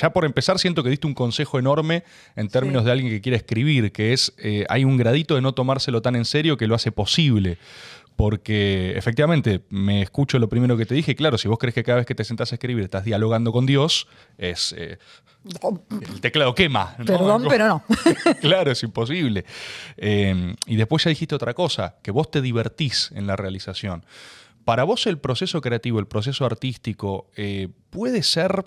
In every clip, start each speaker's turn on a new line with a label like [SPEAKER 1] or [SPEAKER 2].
[SPEAKER 1] ya por empezar siento que diste un consejo enorme en términos de alguien que quiere escribir, que es, eh, hay un gradito de no tomárselo tan en serio que lo hace posible. Porque efectivamente, me escucho lo primero que te dije, claro, si vos crees que cada vez que te sentás a escribir estás dialogando con Dios, es... Eh, el teclado quema. Perdón, pero no. claro, es imposible. Em, y después ya dijiste otra cosa, que vos te divertís en la realización. Para vos el proceso creativo, el proceso artístico, eh, puede ser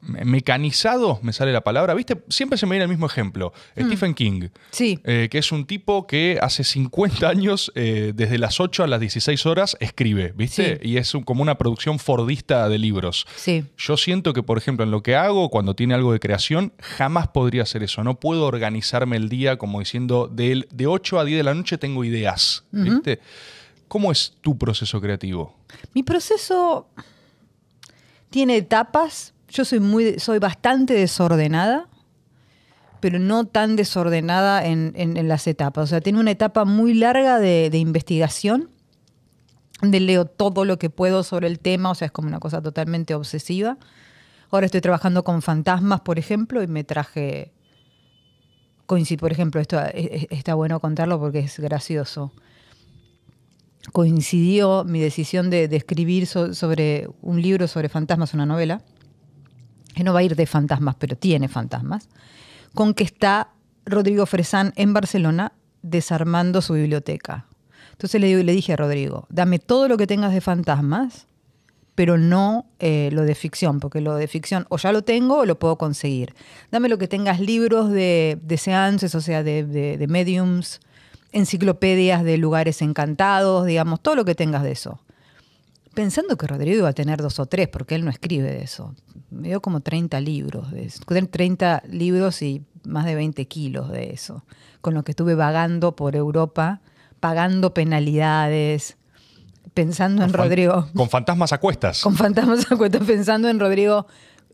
[SPEAKER 1] mecanizado, me sale la palabra, ¿viste? Siempre se me viene el mismo ejemplo, mm. Stephen King, sí. Eh, que es un tipo que hace 50 años, eh, desde las 8 a las 16 horas, escribe, ¿viste? Y es como una producción fordista de libros. Sí. Yo siento que, por ejemplo, en lo que hago, cuando tiene algo de creación, jamás podría hacer eso. No puedo organizarme el día como diciendo, de, de 8 a 10 de la noche tengo ideas, ¿viste? ¿Cómo es tu proceso creativo?
[SPEAKER 2] Mi proceso tiene etapas, yo soy, muy, soy bastante desordenada, pero no tan desordenada en, en, las etapas. O sea, tiene una etapa muy larga de, investigación donde leo todo lo que puedo sobre el tema, o sea, es como una cosa totalmente obsesiva. Ahora estoy trabajando con fantasmas, por ejemplo, y me traje, coincide, por ejemplo, esto e, e, está bueno contarlo porque es gracioso. Coincidió mi decisión de, escribir sobre un libro sobre fantasmas, una novela, que no va a ir de fantasmas, pero tiene fantasmas, con que está Rodrigo Fresán en Barcelona desarmando su biblioteca. Entonces le, le dije a Rodrigo, dame todo lo que tengas de fantasmas, pero no eh, lo de ficción, porque lo de ficción o ya lo tengo o lo puedo conseguir. Dame lo que tengas, libros de, de seances, o sea, de, de mediums, enciclopedias de lugares encantados, digamos, todo lo que tengas de eso pensando que Rodrigo iba a tener dos o tres, porque él no escribe de eso. Me dio como 30 libros, de eso. 30 libros y más de 20 kilos de eso, con lo que estuve vagando por Europa, pagando penalidades, pensando en Rodrigo.
[SPEAKER 1] Con fantasmas a cuestas. Con
[SPEAKER 2] fantasmas a cuestas, pensando en Rodrigo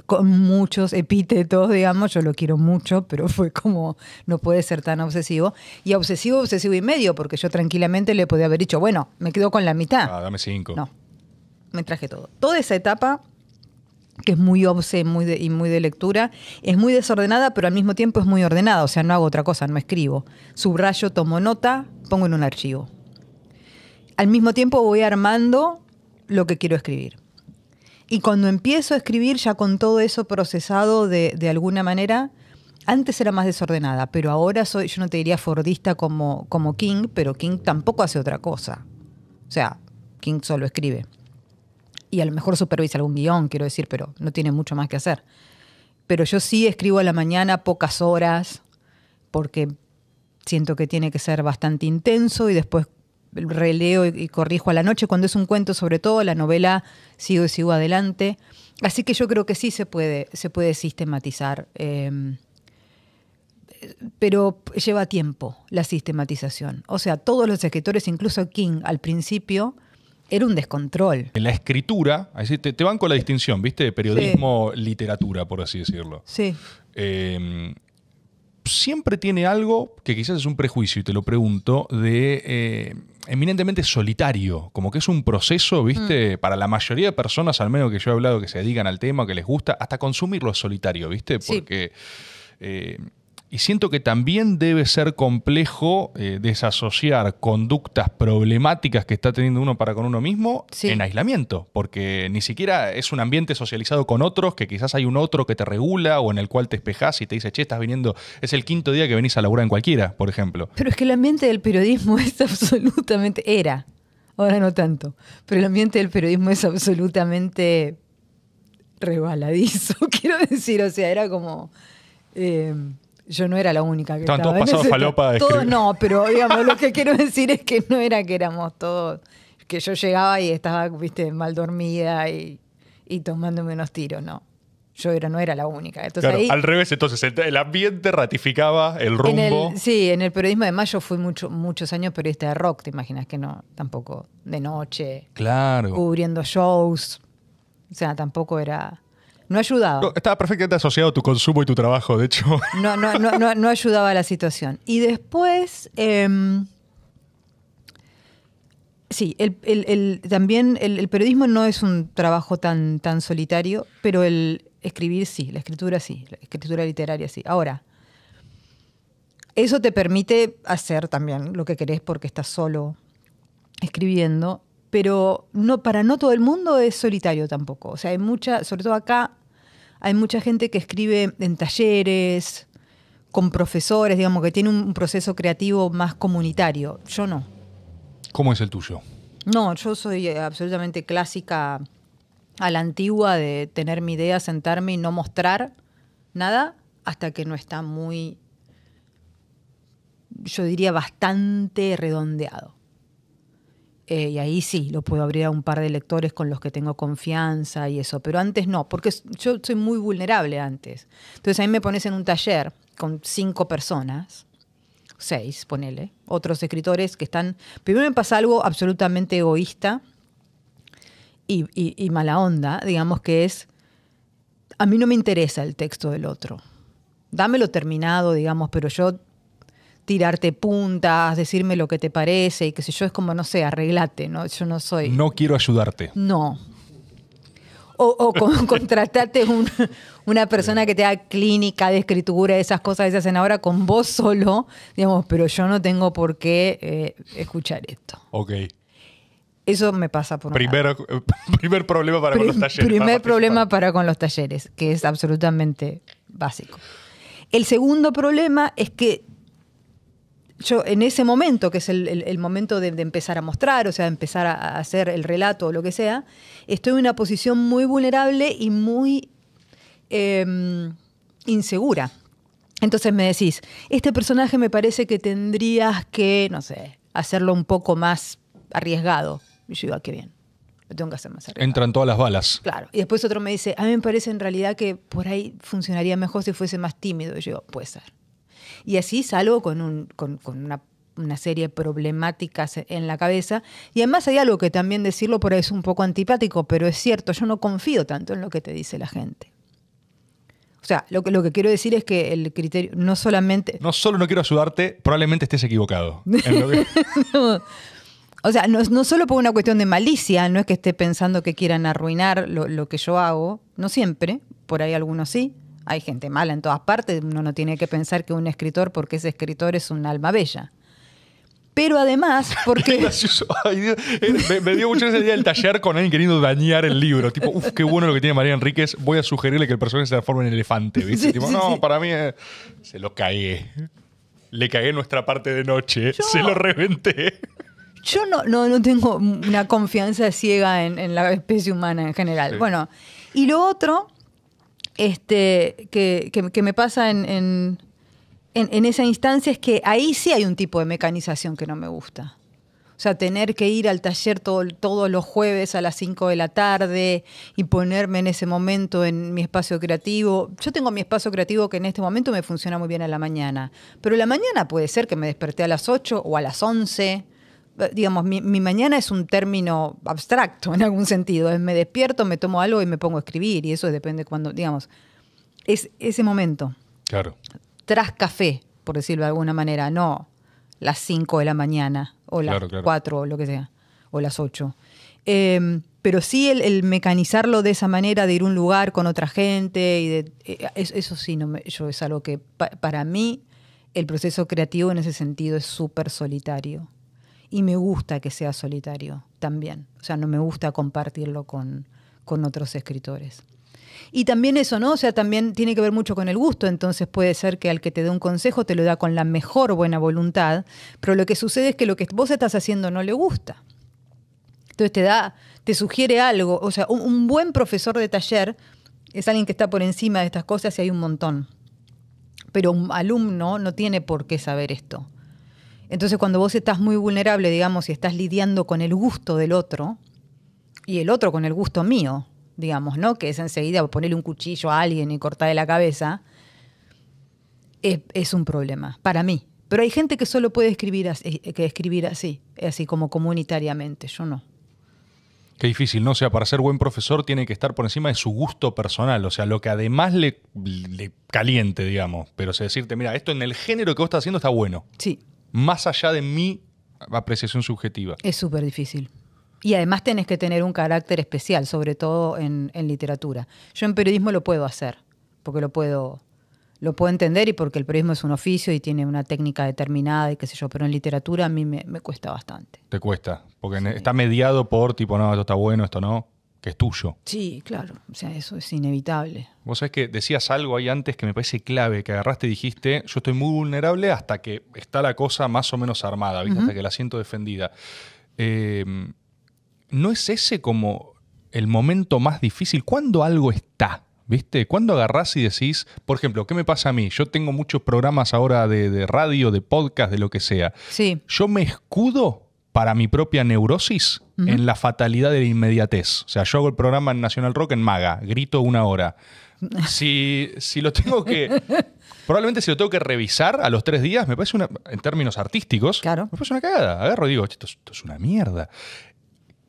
[SPEAKER 2] con muchos epítetos, digamos, yo lo quiero mucho, pero fue como, no puede ser tan obsesivo. Y obsesivo, obsesivo y medio, porque yo tranquilamente le podía haber dicho, bueno, me quedo con la mitad. Ah, dame cinco. No, me traje todo. Toda esa etapa que es muy obse muy y muy de lectura, es muy desordenada, pero al mismo tiempo es muy ordenada, o sea, no hago otra cosa, no escribo. Subrayo, tomo nota, pongo en un archivo. Al mismo tiempo voy armando lo que quiero escribir. Y cuando empiezo a escribir ya con todo eso procesado de, alguna manera, antes era más desordenada, pero ahora soy, yo no te diría fordista como, como King, pero King tampoco hace otra cosa. O sea, King solo escribe y a lo mejor supervisa algún guión, quiero decir, pero no tiene mucho más que hacer. Pero yo sí escribo a la mañana pocas horas porque siento que tiene que ser bastante intenso y después releo y, corrijo a la noche. Cuando es un cuento, sobre todo, la novela sigo y sigo adelante. Así que yo creo que sí se puede, se puede sistematizar. Em, pero lleva tiempo la sistematización. O sea, todos los escritores, incluso King al principio, era un descontrol.
[SPEAKER 1] En la escritura, te, van con la distinción, ¿viste? Periodismo-literatura, por así decirlo. Sí. Em, siempre tiene algo que quizás es un prejuicio, y te lo pregunto, de eh, eminentemente solitario, como que es un proceso, ¿viste? Mm. Para la mayoría de personas, al menos que yo he hablado, que se dedican al tema, que les gusta, hasta consumirlo solitario, ¿viste? Porque... Eh, y siento que también debe ser complejo eh, desasociar conductas problemáticas que está teniendo uno para con uno mismo en aislamiento, porque ni siquiera es un ambiente socializado con otros, que quizás hay un otro que te regula o en el cual te espejás y te dice, che, estás viniendo, es el quinto día que venís a laburar en cualquiera, por ejemplo.
[SPEAKER 2] Pero es que el ambiente del periodismo es absolutamente, era, ahora no tanto, pero el ambiente del periodismo es absolutamente rebaladizo, quiero decir, o sea, era como... Eh, yo no era la única que Estaban todos pasados falopa de todos, No, pero digamos, lo que quiero decir es que no era que éramos todos, que yo llegaba y estaba, viste, mal dormida y, y tomándome unos tiros, no. Yo era, no era la única. Entonces, al
[SPEAKER 1] revés, entonces, el, ambiente ratificaba el rumbo.
[SPEAKER 2] sí, en el periodismo de mayo fui mucho, muchos años periodista de rock, te imaginas que no, tampoco de noche. Claro. Cubriendo shows. O sea, tampoco era no ayudaba. estaba
[SPEAKER 1] perfectamente asociado tu consumo y tu trabajo, de hecho.
[SPEAKER 2] No, no, no, no, ayudaba a la situación. Y después. Em, sí, también el, periodismo no es un trabajo tan, tan solitario, pero el escribir sí, la escritura sí, la escritura literaria sí. Ahora, eso te permite hacer también lo que querés porque estás solo escribiendo pero no, para no todo el mundo es solitario tampoco. O sea, hay mucha, sobre todo acá, hay mucha gente que escribe en talleres, con profesores, digamos, que tiene un proceso creativo más comunitario. Yo no.
[SPEAKER 1] ¿Cómo es el tuyo?
[SPEAKER 2] No, yo soy eh, absolutamente clásica a la antigua de tener mi idea, sentarme y no mostrar nada hasta que no está muy, yo diría, bastante redondeado. Eh, y ahí sí, lo puedo abrir a un par de lectores con los que tengo confianza y eso. Pero antes no, porque yo soy muy vulnerable antes. Entonces ahí me pones en un taller con cinco personas, seis, ponele, otros escritores que están... Primero me pasa algo absolutamente egoísta y, y mala onda, digamos que es... A mí no me interesa el texto del otro dámelo terminado, digamos, pero yo tirarte puntas, decirme lo que te parece y qué sé yo, es como, no sé, arreglate, ¿no? Yo no soy... No
[SPEAKER 1] quiero ayudarte.
[SPEAKER 2] No. O, contratarte una persona que te haga clínica de escritura, esas cosas que se hacen ahora con vos solo, digamos, pero yo no tengo por qué eh, escuchar esto. Ok. Eso me pasa por primer,
[SPEAKER 1] Primer problema para con los talleres. Primer problema
[SPEAKER 2] para con los talleres, que es absolutamente básico. El segundo problema es que yo en ese momento, que es el, momento de, empezar a mostrar, o sea, empezar a, hacer el relato o lo que sea, estoy en una posición muy vulnerable y muy em, insegura. Entonces me decís, este personaje me parece que tendrías que, no sé, hacerlo un poco más arriesgado. Y yo digo, ah, qué bien, lo tengo que hacer más arriesgado.
[SPEAKER 1] Entran todas las balas.
[SPEAKER 2] Claro. Y después otro me dice, a mí me parece en realidad que por ahí funcionaría mejor si fuese más tímido. Y yo digo, puede ser y así salgo con, un, con, una, serie de problemáticas en la cabeza. Y además hay algo que también decirlo por ahí es un poco antipático, pero es cierto, yo no confío tanto en lo que te dice la gente. O sea, lo que, lo que quiero decir es que el criterio no solamente...
[SPEAKER 1] No solo no quiero ayudarte, probablemente estés equivocado.
[SPEAKER 2] O sea, no, no, solo por una cuestión de malicia, no es que esté pensando que quieran arruinar lo que yo hago, no siempre, por ahí algunos sí, hay gente mala en todas partes, uno no tiene que pensar que un escritor, porque es escritor, es un alma bella. Pero además, porque. Eh, me, dio mucho ese el día
[SPEAKER 1] el taller con alguien queriendo dañar el libro. Tipo, uff, qué bueno lo que tiene María Enríquez. Voy a sugerirle que el personaje se transforme en elefante. no, para mí eh, se lo cagué. Le cagué nuestra parte de noche. se lo reventé.
[SPEAKER 2] Yo no, no, tengo una confianza ciega en, en la especie humana en general. Bueno, y lo otro este, que, que, me pasa en, en, en, esa instancia es que ahí sí hay un tipo de mecanización que no me gusta. O sea, tener que ir al taller todos los jueves a las 5 de la tarde y ponerme en ese momento en mi espacio creativo. Yo tengo mi espacio creativo que en este momento me funciona muy bien a la mañana, pero la mañana puede ser que me desperté a las 8 o a las 11 eh, digamos, mi, mañana es un término abstracto en algún sentido. me despierto, me tomo algo y me pongo a escribir. Y eso depende cuando, digamos, es ese momento. Claro. Tras café, por decirlo de alguna manera, no las 5 de la mañana o las 4 o lo que sea, o las 8. Em, pero sí el, mecanizarlo de esa manera, de ir a un lugar con otra gente, y eh, eso sí, no yo es algo que para mí el proceso creativo en ese sentido es súper solitario y me gusta que sea solitario también. O sea, no me gusta compartirlo con, con otros escritores. Y también eso, ¿no? O sea, también tiene que ver mucho con el gusto, entonces puede ser que al que te dé un consejo te lo da con la mejor buena voluntad, pero lo que sucede es que lo que vos estás haciendo no le gusta. Entonces te da, te sugiere algo, o sea, un, un buen profesor de taller es alguien que está por encima de estas cosas y hay un montón. Pero un alumno no tiene por qué saber esto. Entonces cuando vos estás muy vulnerable, digamos, y estás lidiando con el gusto del otro, y el otro con el gusto mío, digamos, ¿no? Que es enseguida ponerle un cuchillo a alguien y cortarle la cabeza, es, un problema, para mí. Pero hay gente que solo puede escribir así, eh, que escribir así, así como comunitariamente, yo no.
[SPEAKER 1] Qué difícil, ¿no? O sea, para ser buen profesor tiene que estar por encima de su gusto personal, o sea, lo que además le, caliente, digamos. Pero o decirte, mira, esto en el género que vos estás haciendo está bueno. Sí, más allá de mi apreciación subjetiva.
[SPEAKER 2] Es súper difícil. Y además tenés que tener un carácter especial, sobre todo en, literatura. Yo en periodismo lo puedo hacer, porque lo puedo, lo puedo entender y porque el periodismo es un oficio y tiene una técnica determinada y qué sé yo, pero en literatura a mí me, cuesta bastante.
[SPEAKER 1] Te cuesta, porque e, está mediado por tipo, no, esto está bueno, esto no que es tuyo.
[SPEAKER 2] Sí, claro, o sea, eso es inevitable.
[SPEAKER 1] Vos sabés que decías algo ahí antes que me parece clave, que agarraste y dijiste, yo estoy muy vulnerable hasta que está la cosa más o menos armada, hasta que la siento defendida. Em, ¿No es ese como el momento más difícil? ¿Cuándo algo está? ¿Viste? ¿Cuándo agarrás y decís, por ejemplo, ¿qué me pasa a mí? Yo tengo muchos programas ahora de, de radio, de podcast, de lo que sea. Sí. ¿Yo me escudo para mi propia neurosis en la fatalidad de la inmediatez. O sea, yo hago el programa en National Rock en Maga, grito una hora. Si, lo tengo que. probablemente si lo tengo que revisar a los tres días, me parece una. En términos artísticos, claro. me parece una cagada. Agarro y digo, esto, es una mierda.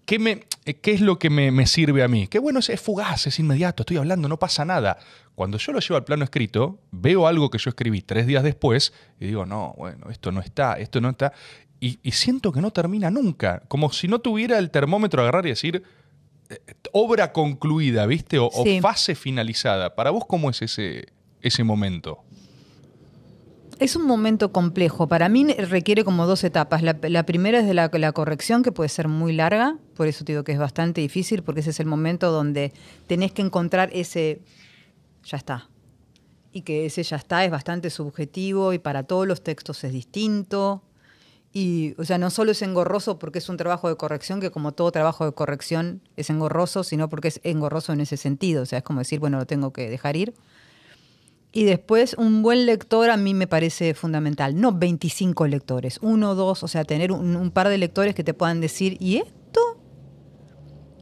[SPEAKER 1] ¿Qué, me, ¿Qué es lo que me, me, sirve a mí? Qué bueno, es, es fugaz, es inmediato, estoy hablando, no pasa nada. Cuando yo lo llevo al plano escrito, veo algo que yo escribí tres días después y digo, no, bueno, esto no está, esto no está y, siento que no termina nunca. Como si no tuviera el termómetro a agarrar y decir eh, obra concluida, ¿viste? O, fase finalizada. Para vos, ¿cómo es ese, ese momento?
[SPEAKER 2] Es un momento complejo. Para mí requiere como dos etapas. La, primera es de la, corrección, que puede ser muy larga, por eso te digo que es bastante difícil, porque ese es el momento donde tenés que encontrar ese ya está. Y que ese ya está es bastante subjetivo y para todos los textos es distinto. Y, o sea, no solo es engorroso porque es un trabajo de corrección, que como todo trabajo de corrección es engorroso, sino porque es engorroso en ese sentido. O sea, es como decir, bueno, lo tengo que dejar ir. Y después, un buen lector a mí me parece fundamental. No 25 lectores, uno, dos, o sea, tener un, un par de lectores que te puedan decir, ¿y esto?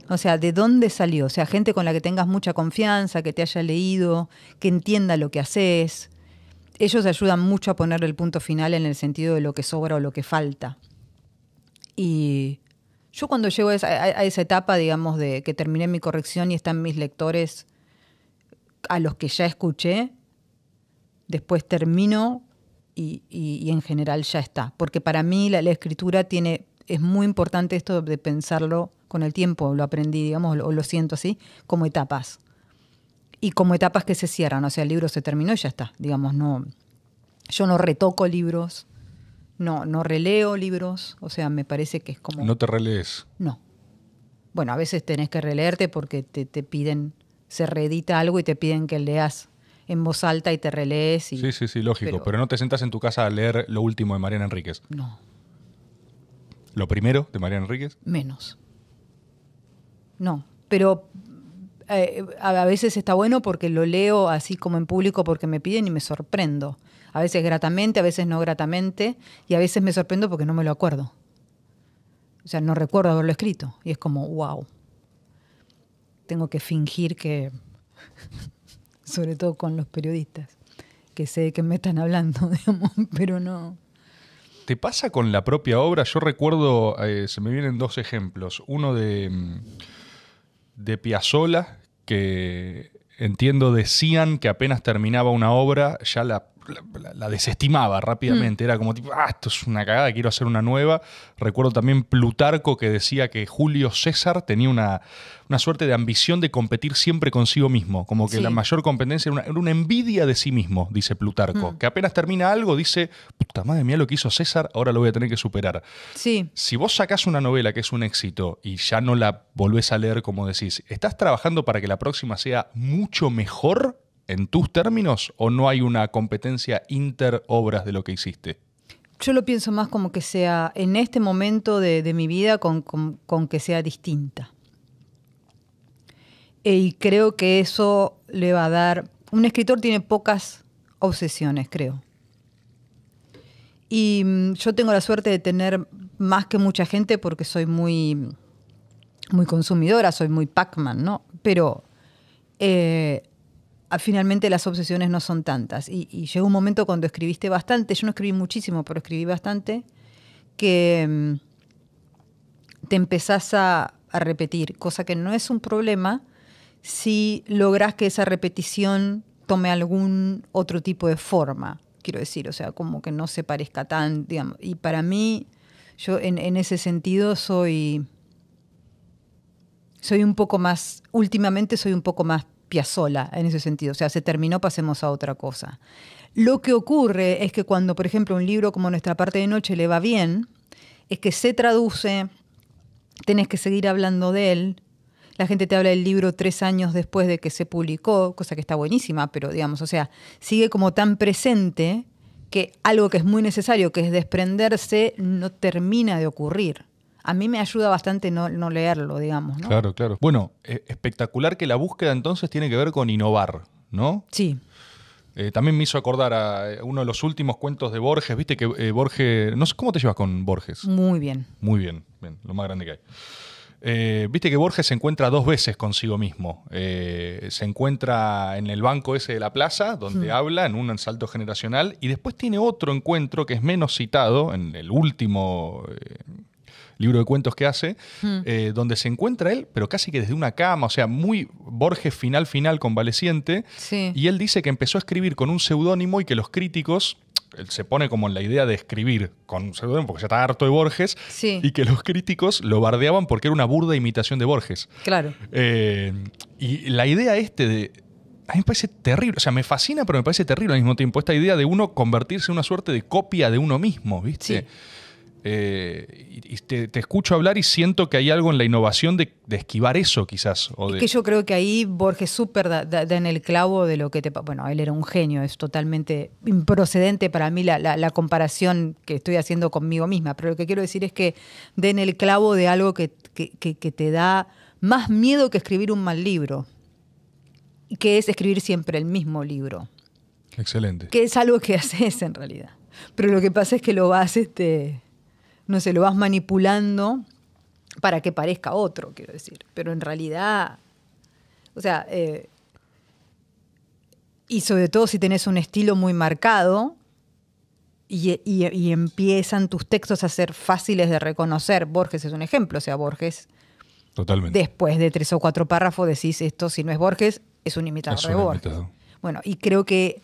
[SPEAKER 2] O sea, ¿de dónde salió? O sea, gente con la que tengas mucha confianza, que te haya leído, que entienda lo que haces ellos ayudan mucho a poner el punto final en el sentido de lo que sobra o lo que falta. Y yo cuando llego a esa, etapa, digamos, de que terminé mi corrección y están mis lectores a los que ya escuché, después termino y, en general ya está. Porque para mí la, escritura tiene, es muy importante esto de pensarlo con el tiempo, lo aprendí, digamos, o lo siento así, como etapas y como etapas que se cierran. O sea, el libro se terminó y ya está. Digamos, no. Yo no retoco libros, no, no releo libros. O sea, me parece que es como. ¿No te
[SPEAKER 1] relees?
[SPEAKER 2] No. Bueno, a veces tenés que releerte porque te, te piden, se reedita algo y te piden que leas en voz alta y te relees. sí, sí, sí, lógico.
[SPEAKER 1] Pero, no te sentas en tu casa a leer lo último de Mariana Enríquez. No. ¿Lo primero de Mariana Enríquez?
[SPEAKER 2] Menos. No, pero eh, a veces está bueno porque lo leo así como en público porque me piden y me sorprendo. A veces gratamente, a veces no gratamente, y a veces me sorprendo porque no me lo acuerdo. O sea, no recuerdo haberlo escrito. Y es como, wow. Tengo que fingir que, sobre todo con los periodistas, que sé que me están hablando, digamos, pero no.
[SPEAKER 1] ¿Te pasa con la propia obra? Yo recuerdo, eh, se me vienen dos ejemplos. Uno de... Mm, de Piazzolla que entiendo decían que apenas terminaba una obra ya la la, desestimaba rápidamente. Mm. Era como tipo, ah, esto es una cagada, quiero hacer una nueva. Recuerdo también Plutarco que decía que Julio César tenía una, una suerte de ambición de competir siempre consigo mismo. Como que la mayor competencia era una, envidia de sí mismo, dice Plutarco. Mm. Que apenas termina algo, dice, puta madre mía lo que hizo César, ahora lo voy a tener que superar.
[SPEAKER 2] Si
[SPEAKER 1] vos sacás una novela que es un éxito y ya no la volvés a leer, como decís, ¿estás trabajando para que la próxima sea mucho mejor? en tus términos o no hay una competencia interobras de lo que hiciste?
[SPEAKER 2] Yo lo pienso más como que sea en este momento de, mi vida con, que sea distinta. Eh, y creo que eso le va a dar... Un escritor tiene pocas obsesiones, creo. Y mm, yo tengo la suerte de tener más que mucha gente porque soy muy, muy consumidora, soy muy Pac-Man, ¿no? Pero eh, Ah, finalmente las obsesiones no son tantas. Y, llegó un momento cuando escribiste bastante, yo no escribí muchísimo, pero escribí bastante, que mm, te empezás a, repetir, cosa que no es un problema si logras que esa repetición tome algún otro tipo de forma, quiero decir, o sea, como que no se parezca tan, digamos. Y para mí, yo en, en ese sentido soy, soy un poco más, últimamente soy un poco más sola en ese sentido. O sea, se terminó, pasemos a otra cosa. Lo que ocurre es que cuando, por ejemplo, un libro como Nuestra parte de noche le va bien, es que se traduce, tenés que seguir hablando de él, la gente te habla del libro tres años después de que se publicó, cosa que está buenísima, pero digamos, o sea, sigue como tan presente que algo que es muy necesario, que es desprenderse, no termina de ocurrir a mí me ayuda bastante no, leerlo, digamos. ¿no? Claro,
[SPEAKER 1] claro. Bueno, eh, espectacular que la búsqueda entonces tiene que ver con innovar, ¿no? Sí. Eh, también me hizo acordar a eh, uno de los últimos cuentos de Borges. Viste que Borges. No ¿cómo te llevas con Borges?
[SPEAKER 2] Muy bien.
[SPEAKER 1] Muy bien, bien lo más grande que hay. Viste que Borges se encuentra dos veces consigo mismo. se encuentra en el banco ese de la plaza, donde mm. habla en un salto generacional, y después tiene otro encuentro que es menos citado, en el último libro de cuentos que hace, hmm. eh, donde se encuentra él, pero casi que desde una cama, o sea, muy Borges final, final, convaleciente. Y él dice que empezó a escribir con un seudónimo y que los críticos él se pone como en la idea de escribir con un seudónimo porque ya está harto de Borges y que los críticos lo bardeaban porque era una burda imitación de Borges. Claro. Eh, y la idea este de a mí me parece terrible, o sea, me fascina pero me parece terrible al mismo tiempo esta idea de uno convertirse en una suerte de copia de uno mismo, ¿viste? Sí. Eh, y te, escucho hablar y siento que hay algo en la innovación de, esquivar eso, quizás. Es que yo creo
[SPEAKER 2] que ahí Borges súper da, en el clavo de lo que te. Bueno, él era un genio, es totalmente improcedente para mí la, comparación que estoy haciendo conmigo misma, pero lo que quiero decir es que en el clavo de algo que, que te da más miedo que escribir un mal libro, que es escribir siempre el mismo libro. Excelente. Que es algo que haces en realidad. Pero lo que pasa es que lo vas este, no se lo vas manipulando para que parezca otro, quiero decir. Pero en realidad, o sea, eh, y sobre todo si tenés un estilo muy marcado y, empiezan tus textos a ser fáciles de reconocer. Borges es un ejemplo, o sea, Borges. Totalmente. Después de tres o cuatro párrafos decís esto, si no es Borges, es un imitador de Borges. Bueno, y creo que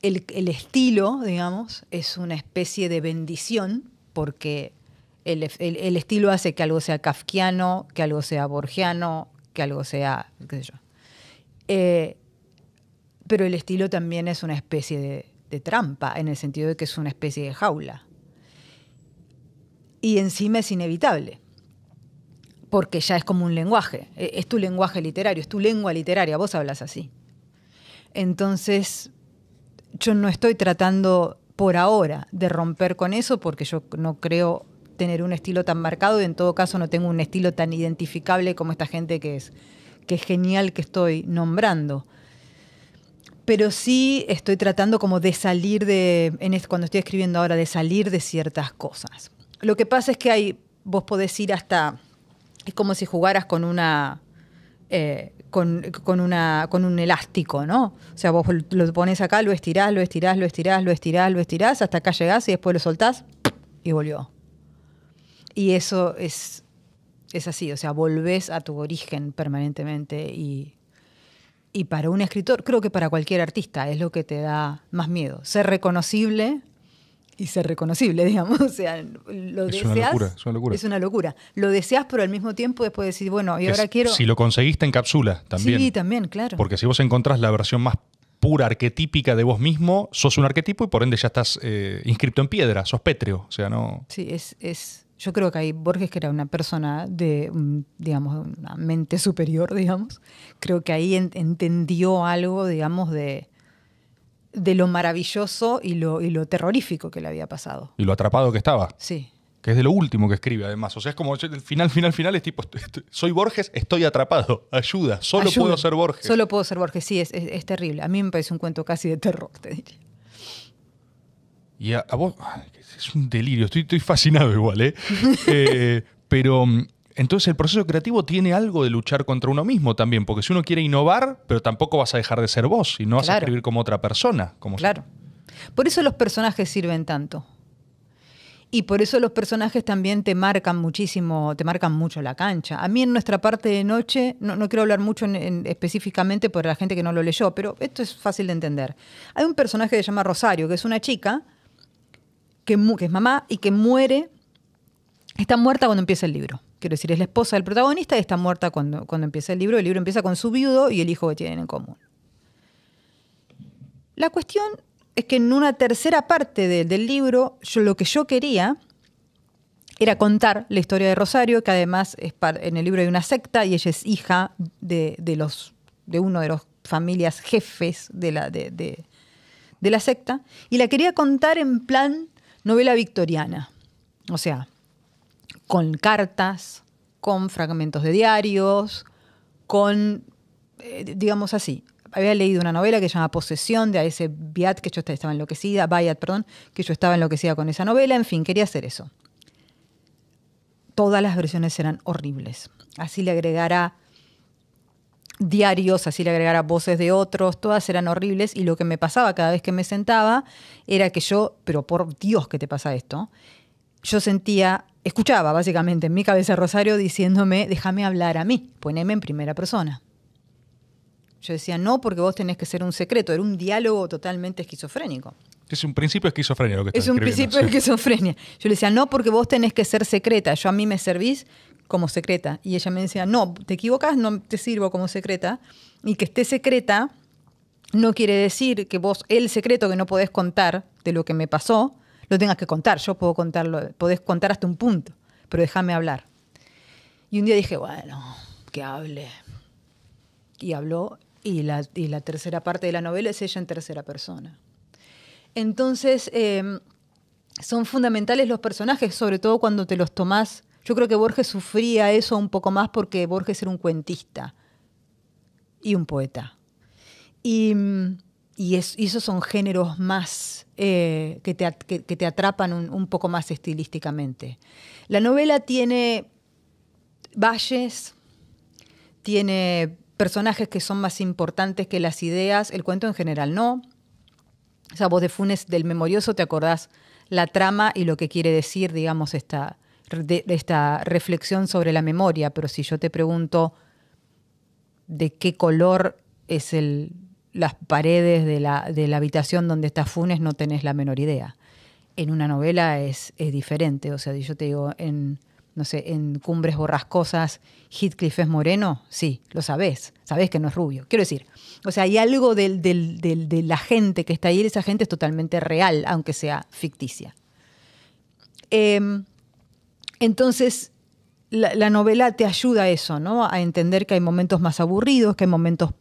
[SPEAKER 2] el, el estilo, digamos, es una especie de bendición porque el, estilo hace que algo sea kafkiano, que algo sea borgiano, que algo sea, eh, pero el estilo también es una especie de, trampa, en el sentido de que es una especie de jaula. Y encima es inevitable, porque ya es como un lenguaje, e, es tu lenguaje literario, es tu lengua literaria, vos hablas así. Entonces, yo no estoy tratando por ahora de romper con eso, porque yo no creo tener un estilo tan marcado y en todo caso no tengo un estilo tan identificable como esta gente que es, que genial que estoy nombrando. Pero sí estoy tratando como de salir de, cuando estoy escribiendo ahora, de salir de ciertas cosas. Lo que pasa es que hay, vos podés ir hasta, es como si jugaras con una, eh, con, una, con un elástico, ¿no? O sea, vos lo pones acá, lo estirás, lo estirás, lo estirás, lo estirás, lo estirás, hasta acá llegás y después lo soltás y volvió. Y eso es, es así, o sea, volvés a tu origen permanentemente y, y para un escritor, creo que para cualquier artista, es lo que te da más miedo, ser reconocible y ser reconocible, digamos. O sea, lo es deseas. Una locura, es una locura. Es una locura. Lo deseas, pero al mismo tiempo después decir bueno, y ahora quiero. Si lo
[SPEAKER 1] conseguiste en cápsula también. Sí,
[SPEAKER 2] también, claro. Porque
[SPEAKER 1] si vos encontrás la versión más pura arquetípica de vos mismo, sos un arquetipo y por ende ya estás eh, inscripto en piedra, sos pétreo. O sea, no.
[SPEAKER 2] Sí, es. yo creo que ahí Borges, que era una persona de, digamos, una mente superior, digamos, creo que ahí entendió algo, digamos, de, de lo maravilloso y lo, y lo terrorífico que le había pasado.
[SPEAKER 1] Y lo atrapado que estaba. Sí. Que es de lo último que escribe, además. O sea, es como el final, final, final es tipo, soy Borges, estoy atrapado, ayuda, solo puedo ser Borges.
[SPEAKER 2] Solo puedo ser Borges, sí, es, terrible. A mí me parece un cuento casi de terror, te diría.
[SPEAKER 1] Y a, vos, es un delirio, estoy, estoy fascinado igual, eh, eh pero mm, entonces el proceso creativo tiene algo de luchar contra uno mismo también, porque si uno quiere innovar, pero tampoco vas a dejar de ser vos y no vas a escribir como otra persona. Como
[SPEAKER 2] claro. Por eso los personajes sirven tanto. Y por eso los personajes también te marcan muchísimo, te marcan mucho la cancha. A mí en nuestra parte de noche, no, quiero hablar mucho específicamente por la gente que no lo leyó, pero esto es fácil de entender. Hay un personaje que se llama Rosario, que es una chica, que es mamá y que muere, está muerta cuando empieza el libro quiero decir, es la esposa del protagonista y está muerta cuando, empieza el libro. El libro empieza con su viudo y el hijo que tienen en común. La cuestión es que en una tercera parte del libro, yo, lo que yo quería era contar la historia de Rosario, que además es en el libro hay una secta y ella es hija de, los, de uno de los familias jefes de la, de la secta, y la quería contar en plan novela victoriana. O sea, con cartas, con fragmentos de diarios, con, eh, digamos así, había leído una novela que se llama Posesión de ese Biat, que yo estaba enloquecida, viat, perdón, que yo estaba enloquecida con esa novela, en fin, quería hacer eso. Todas las versiones eran horribles. Así le agregara diarios, así le agregara voces de otros, todas eran horribles y lo que me pasaba cada vez que me sentaba era que yo, pero por Dios que te pasa esto, yo sentía escuchaba básicamente en mi cabeza Rosario diciéndome, déjame hablar a mí, poneme en primera persona. Yo decía, no, porque vos tenés que ser un secreto, era un diálogo totalmente esquizofrénico.
[SPEAKER 1] Es un principio esquizofrénico. lo que Es un principio de
[SPEAKER 2] esquizofrenia. Yo le decía, no, porque vos tenés que ser secreta, yo a mí me servís como secreta. Y ella me decía, no, te equivocas, no te sirvo como secreta. Y que esté secreta no quiere decir que vos, el secreto que no podés contar de lo que me pasó, lo tengas que contar. Yo puedo contarlo, podés contar hasta un punto, pero déjame hablar. Y un día dije, bueno, que hable. Y habló, y la, tercera parte de la novela es ella en tercera persona. Entonces, em, son fundamentales los personajes, sobre todo cuando te los tomás. Yo creo que Borges sufría eso un poco más porque Borges era un cuentista y un poeta. Y, y esos son géneros más eh, que, te, atrapan un, poco más estilísticamente. La novela tiene valles, tiene personajes que son más importantes que las ideas, el cuento en general no. Esa voz de Funes del memorioso, ¿te acordás la trama y lo que quiere decir, digamos, esta reflexión sobre la memoria? Pero si yo te pregunto de qué color es el las paredes de la, habitación donde está Funes no tenés la menor idea. En una novela es, diferente. O sea, yo te digo, en, no sé, en Cumbres Borrascosas, Heathcliff es moreno, sí, lo sabés, sabés que no es rubio. Quiero decir, o sea, hay algo de la gente que está ahí, esa gente es totalmente real, aunque sea ficticia. Em, entonces, la, novela te ayuda a eso, ¿no? A entender que hay momentos más aburridos, que hay momentos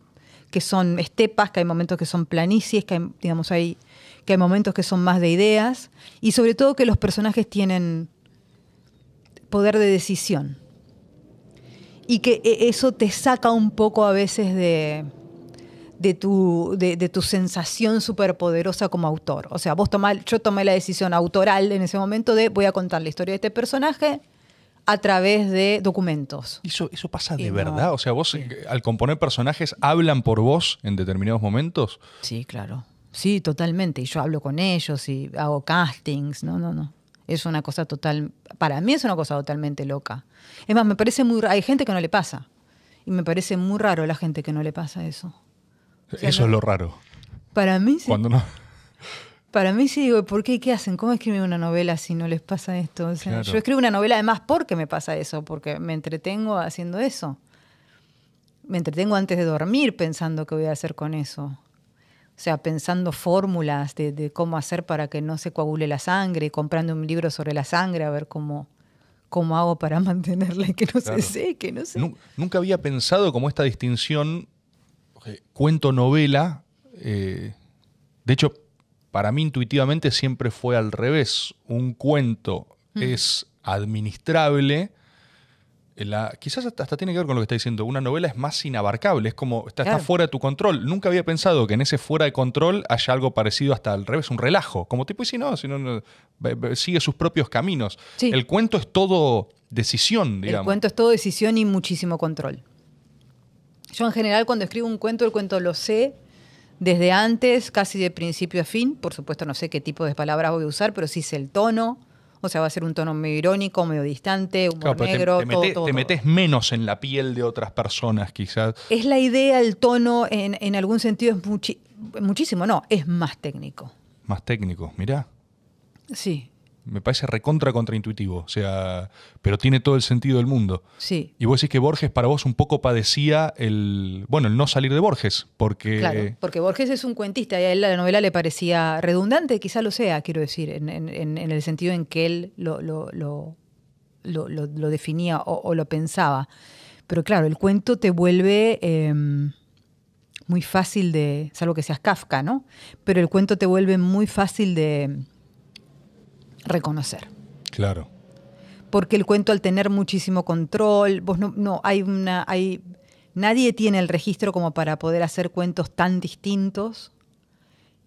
[SPEAKER 2] que son estepas, que hay momentos que son planicies, que hay, digamos, hay, que hay momentos que son más de ideas, y sobre todo que los personajes tienen poder de decisión. Y que eh, eso te saca un poco a veces de, de tu, de, de tu sensación superpoderosa como autor. O sea, vos tomás, yo tomé la decisión autoral en ese momento de voy a contar la historia de este personaje, a través de documentos. ¿Eso, eso pasa de verdad?
[SPEAKER 1] O sea, vos eh, al componer personajes, ¿hablan por vos en determinados momentos? Sí, claro.
[SPEAKER 2] Sí, totalmente. Y yo hablo con ellos y hago castings. No, no, no. Es una cosa total. Para mí es una cosa totalmente loca. Es más, me parece muy. Hay gente que no le pasa. Y me parece muy raro la gente que no le pasa eso.
[SPEAKER 1] eso es lo raro.
[SPEAKER 2] Para mí sí. Cuando no. Para mí sí, digo, ¿por qué? ¿Qué hacen? ¿Cómo escriben una novela si no les pasa esto? Yo escribo una novela además porque me pasa eso, porque me entretengo haciendo eso. Me entretengo antes de dormir pensando qué voy a hacer con eso. O sea, pensando fórmulas de, cómo hacer para que no se coagule la sangre, comprando un libro sobre la sangre, a ver cómo, cómo hago para mantenerla y que no se seque, no sé. Nunca
[SPEAKER 1] había pensado como esta distinción, eh, cuento-novela. Eh, de hecho, para mí intuitivamente siempre fue al revés. Un cuento mm. es administrable. La, quizás hasta, tiene que ver con lo que está diciendo. Una novela es más inabarcable, es como está, fuera de tu control. Nunca había pensado que en ese fuera de control haya algo parecido hasta al revés, un relajo. Como tipo, y si no, si sigue sus propios caminos. El cuento es todo decisión, digamos. El
[SPEAKER 2] cuento es todo decisión y muchísimo control. Yo en general cuando escribo un cuento, el cuento lo sé, desde antes, casi de principio a fin. Por supuesto, no sé qué tipo de palabras voy a usar, pero sí sé el tono. O sea, va a ser un tono medio irónico, medio distante, humor negro, te, todo,
[SPEAKER 1] metes, Te menos en la piel de otras personas, quizás.
[SPEAKER 2] Es la idea, el tono, en, algún sentido es muchísimo, no, es más técnico.
[SPEAKER 1] Más técnico, mirá. Sí, me parece recontra contraintuitivo, o sea, pero tiene todo el sentido del mundo. Sí. Y vos decís que Borges para vos un poco padecía el, bueno, el no salir de Borges, porque... Claro,
[SPEAKER 2] porque Borges es un cuentista y a él la novela le parecía redundante, quizá lo sea, quiero decir, en, el sentido en que él lo, lo, definía o, lo pensaba. Pero claro, el cuento te vuelve... Em, muy fácil de, salvo que seas Kafka, ¿no? Pero el cuento te vuelve muy fácil de, reconocer. Claro. Porque el cuento al tener muchísimo control, vos no, hay una, hay, nadie tiene el registro como para poder hacer cuentos tan distintos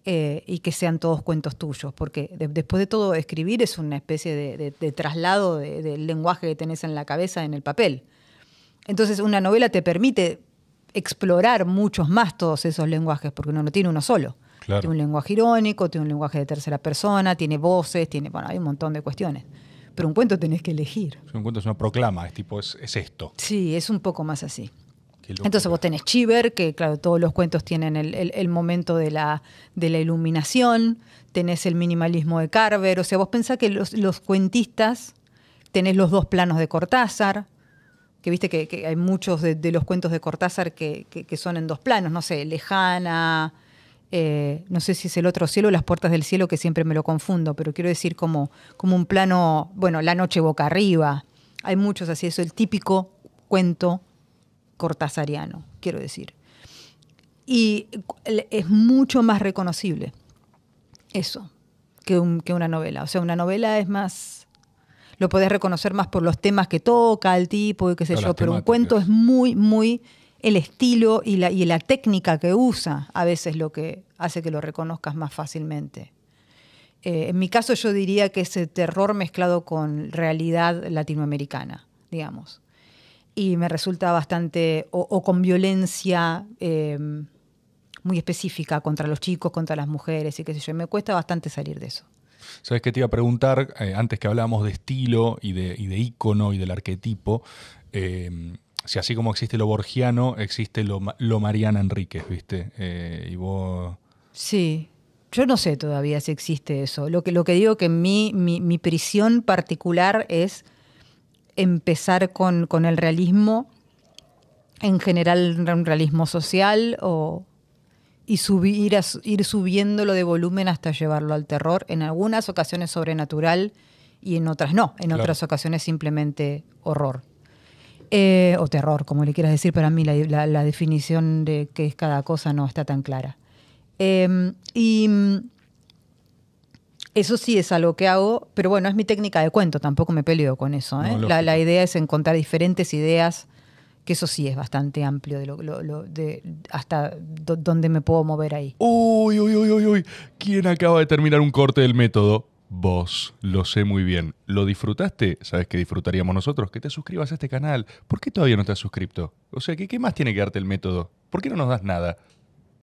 [SPEAKER 2] eh, y que sean todos cuentos tuyos, porque después de todo escribir es una especie de, de traslado del lenguaje que tenés en la cabeza en el papel. Entonces una novela te permite explorar muchos más todos esos lenguajes, porque uno no tiene uno solo. Tiene un lenguaje irónico, tiene un lenguaje de tercera persona, tiene voces, tiene, bueno, hay un montón de cuestiones. Pero un cuento tenés que elegir.
[SPEAKER 1] Un cuento es una proclama, es tipo, es, esto.
[SPEAKER 2] Sí, es un poco más así. Entonces vos tenés Chiver, que claro, todos los cuentos tienen el, momento de la, iluminación, tenés el minimalismo de Carver, o sea, vos pensás que los, cuentistas tenés los dos planos de Cortázar, que viste que, hay muchos de, los cuentos de Cortázar que, son en dos planos, no sé, lejana, eh, no sé si es el otro cielo o las puertas del cielo, que siempre me lo confundo, pero quiero decir como, como un plano, bueno, la noche boca arriba. Hay muchos así, eso, el típico cuento cortasariano, quiero decir. Y es mucho más reconocible eso que, una novela. O sea, una novela es más lo podés reconocer más por los temas que toca, el tipo qué sé yo, pero un cuento es muy, muy el estilo y la, técnica que usa a veces lo que hace que lo reconozcas más fácilmente. Eh, en mi caso yo diría que ese terror mezclado con realidad latinoamericana, digamos. Y me resulta bastante, o, con violencia eh, muy específica contra los chicos, contra las mujeres y qué sé yo. Me cuesta bastante salir de eso.
[SPEAKER 1] ¿Sabes que te iba a preguntar? Eh, antes que hablábamos de estilo y de, ícono y del arquetipo, si así como existe lo borgiano, existe lo, Mariana Enríquez, ¿viste? Eh, y vos.
[SPEAKER 2] Sí. Yo no sé todavía si existe eso. Lo que, lo que digo que mi, mi, prisión particular es empezar con, el realismo, en general un realismo social, y ir subiéndolo de volumen hasta llevarlo al terror, en algunas ocasiones sobrenatural y en otras no, en otras ocasiones simplemente horror. Eh, o terror, como le quieras decir, para mí la, definición de qué es cada cosa no está tan clara. Em, y mm, eso sí es algo que hago, pero bueno, es mi técnica de cuento, tampoco me peleo con eso. ¿eh? la, idea es encontrar diferentes ideas, que eso sí es bastante amplio, de, hasta dónde me puedo mover ahí. Uy, uy,
[SPEAKER 1] uy, uy, uy, ¿quién acaba de terminar un corte del método? vos, lo sé muy bien. ¿Lo disfrutaste? ¿Sabes que disfrutaríamos nosotros? Que te suscribas a este canal. ¿Por qué todavía no te has suscrito? O sea, ¿qué más tiene que darte el método? ¿Por qué no nos das nada?